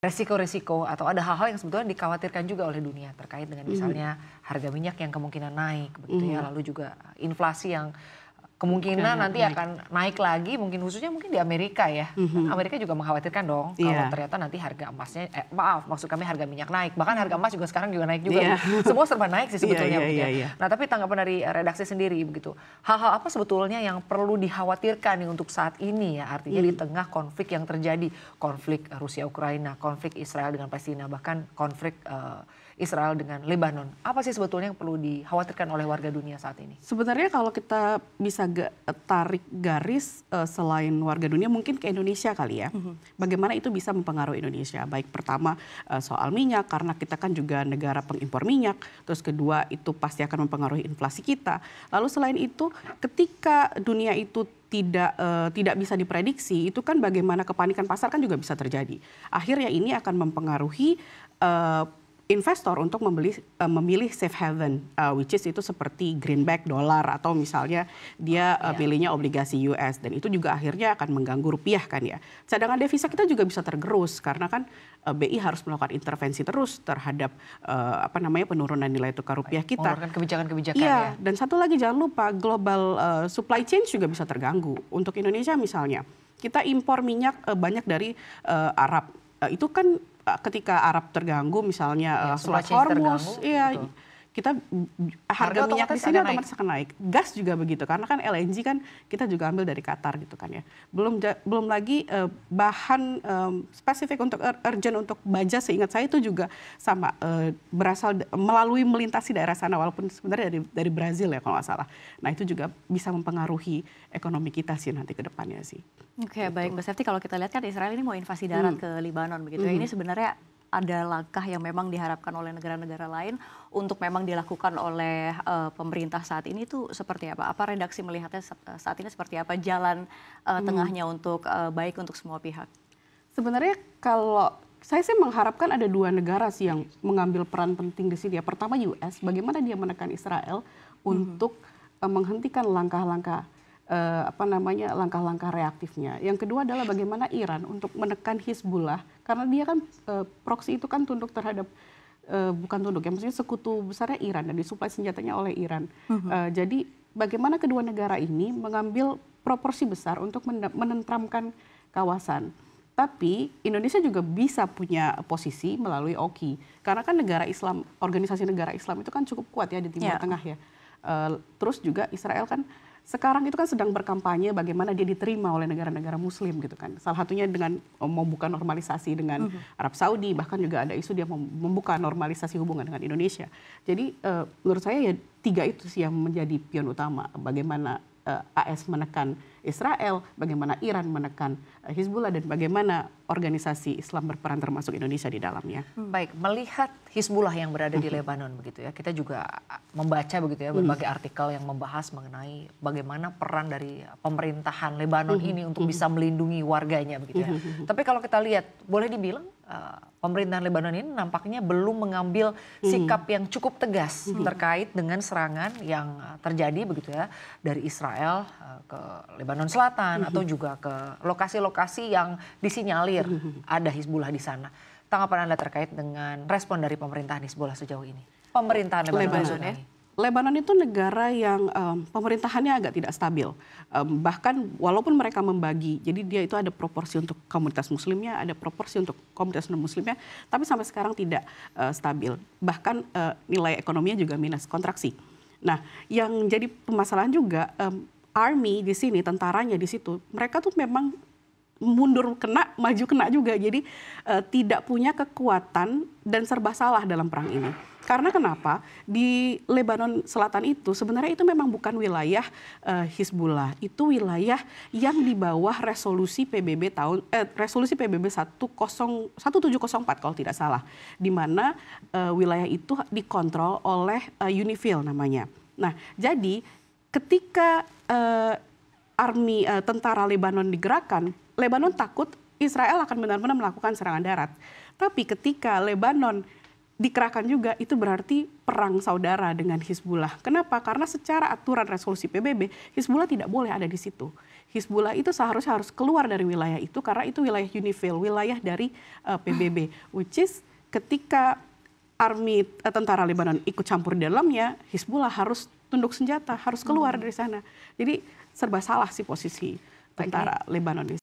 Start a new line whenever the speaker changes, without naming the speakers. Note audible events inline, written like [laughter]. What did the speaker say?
resiko-resiko atau ada hal-hal yang sebetulnya dikhawatirkan juga oleh dunia terkait dengan mhm. misalnya harga minyak yang kemungkinan naik begitu ya mhm. lalu juga inflasi yang kemungkinan nanti naik. Iya. akan naik lagi mungkin khususnya mungkin di Amerika ya. Mm-hmm. Amerika juga mengkhawatirkan dong yeah. kalau ternyata nanti harga emasnya eh, maaf maksud kami harga minyak naik. Bahkan harga emas juga sekarang juga naik juga. Yeah. [laughs] Semua serba naik sih iya, sebetulnya. Yeah, yeah, yeah, yeah. Nah, tapi tanggapan dari eh, redaksi sendiri begitu. Hal-hal apa sebetulnya yang perlu dikhawatirkan nih untuk saat ini ya artinya mm. di hmm. tengah konflik yang terjadi, konflik eh, Rusia Ukraina, konflik Israel dengan Palestina, bahkan konflik uh, Israel dengan Lebanon. Apa sih sebetulnya yang perlu dikhawatirkan oleh warga dunia saat ini?
Sebenarnya kalau kita bisa agak eh, tarik garis uh, selain warga dunia mungkin ke Indonesia kali ya. Mm -hmm. Bagaimana itu bisa mempengaruhi Indonesia? Baik pertama uh, soal minyak karena kita kan juga negara pengimpor minyak. Terus kedua itu pasti akan mempengaruhi inflasi kita. Lalu selain itu ketika dunia itu tidak uh, tidak bisa diprediksi itu kan bagaimana kepanikan pasar kan juga bisa terjadi. Akhirnya ini akan mempengaruhi uh, investor untuk membeli, uh, memilih safe haven, uh, which is itu seperti greenback dolar atau misalnya dia uh, pilihnya obligasi US dan itu juga akhirnya akan mengganggu rupiah kan ya. Cadangan devisa kita juga bisa tergerus karena kan uh, BI harus melakukan intervensi terus terhadap uh, apa namanya penurunan nilai tukar rupiah kita. Mengeluarkan kebijakan-kebijakan yeah. ya. Dan satu lagi jangan lupa global uh, supply chain juga bisa terganggu. Untuk Indonesia misalnya kita impor minyak uh, banyak dari uh, Arab Eh, itu kan eh, ketika Arab terganggu misalnya ya, Surat Hormuz, iya. Gitu kita harga, minyak di sini otomatis akan naik. Gas juga begitu karena kan LNG kan kita juga ambil dari Qatar gitu kan ya. Belum belum lagi uh, bahan um, spesifik untuk er, urgent untuk baja seingat saya itu juga sama uh, berasal melalui melintasi daerah sana walaupun sebenarnya dari dari Brazil ya kalau nggak salah. Nah, itu juga bisa mempengaruhi ekonomi kita sih nanti ke depannya sih. Oke, okay, gitu. baik Mbak Septi kalau kita lihat kan Israel ini mau invasi darat hmm. ke Lebanon begitu ya. hmm. Ini sebenarnya ada langkah yang memang diharapkan oleh negara-negara lain untuk memang dilakukan oleh uh, pemerintah saat ini itu seperti apa? Apa redaksi melihatnya eh, saat ini seperti apa jalan uh, hmm. tengahnya untuk uh, baik untuk semua pihak? Sebenarnya kalau saya sih mengharapkan ada dua negara sih yang hmm. mengambil peran penting di sini ya. Pertama US, bagaimana dia menekan Israel untuk -hmm. untuk menghentikan langkah-langkah uh, apa namanya langkah-langkah reaktifnya. Yang kedua adalah bagaimana Iran untuk menekan Hizbullah karena dia kan uh, eh, proksi itu kan tunduk terhadap uh, bukan tunduk ya maksudnya sekutu besarnya Iran dan disuplai senjatanya oleh Iran. Uh -huh. Uh, jadi bagaimana kedua negara ini mengambil proporsi besar untuk menentramkan kawasan. Tapi Indonesia juga bisa punya posisi melalui OKI. Karena kan negara Islam, organisasi negara Islam itu kan cukup kuat ya di Timur yeah. Tengah ya. Uh, terus juga Israel kan sekarang itu kan sedang berkampanye bagaimana dia diterima oleh negara-negara Muslim gitu kan. Salah satunya dengan eh, membuka normalisasi dengan mhm. Arab Saudi, bahkan juga ada isu dia membuka normalisasi hubungan dengan Indonesia. Jadi eh, menurut saya ya tiga itu sih yang menjadi pion utama bagaimana eh, AS menekan Israel, bagaimana Iran menekan eh, Hizbullah dan bagaimana organisasi Islam berperan termasuk Indonesia di dalamnya.
Baik, melihat Hizbullah yang berada di mm-hmm. Lebanon begitu ya. Kita juga membaca begitu ya berbagai -hmm. artikel yang membahas mengenai bagaimana peran dari pemerintahan Lebanon -hmm. ini untuk mm-hmm. bisa melindungi warganya begitu ya. Mm-hmm. Tapi kalau kita lihat boleh dibilang pemerintahan Lebanon ini nampaknya belum mengambil sikap yang cukup tegas terkait dengan serangan yang terjadi begitu ya dari Israel ke Lebanon Lebanon Selatan mm -hmm. atau juga ke lokasi-lokasi yang disinyalir mm -hmm. ada Hizbullah di sana. Tanggapan Anda terkait dengan respon dari pemerintah Hizbullah sejauh ini? Pemerintahan Lebanon, Lebanon
Lebanon itu negara yang um, pemerintahannya agak tidak stabil. Um, bahkan walaupun mereka membagi, jadi dia itu ada proporsi untuk komunitas muslimnya, ada proporsi untuk komunitas non-muslimnya, tapi sampai sekarang tidak uh, stabil. Bahkan uh, nilai ekonominya juga minus kontraksi. Nah, yang jadi permasalahan juga um, army di sini, tentaranya di situ, mereka tuh memang mundur kena, maju kena juga. Jadi uh, tidak punya kekuatan dan serba salah dalam perang ini. Karena kenapa? Di Lebanon Selatan itu sebenarnya itu memang bukan wilayah uh, Hizbullah. Itu wilayah yang di bawah resolusi PBB tahun eh, resolusi PBB 10, 1704 kalau tidak salah. Di mana uh, wilayah itu dikontrol oleh uh, UNIFIL namanya. Nah, jadi ketika uh, army uh, tentara Lebanon digerakkan, Lebanon takut Israel akan benar-benar melakukan serangan darat. Tapi ketika Lebanon dikerahkan juga itu berarti perang saudara dengan Hizbullah. Kenapa? Karena secara aturan resolusi PBB Hizbullah tidak boleh ada di situ. Hizbullah itu seharusnya harus keluar dari wilayah itu karena itu wilayah UNIFIL, wilayah dari uh, eh, PBB. Which is ketika army eh, tentara Lebanon ikut campur di dalamnya, Hizbullah harus tunduk senjata, harus keluar hmm. dari sana. Jadi serba salah sih posisi tentara okay. Lebanon di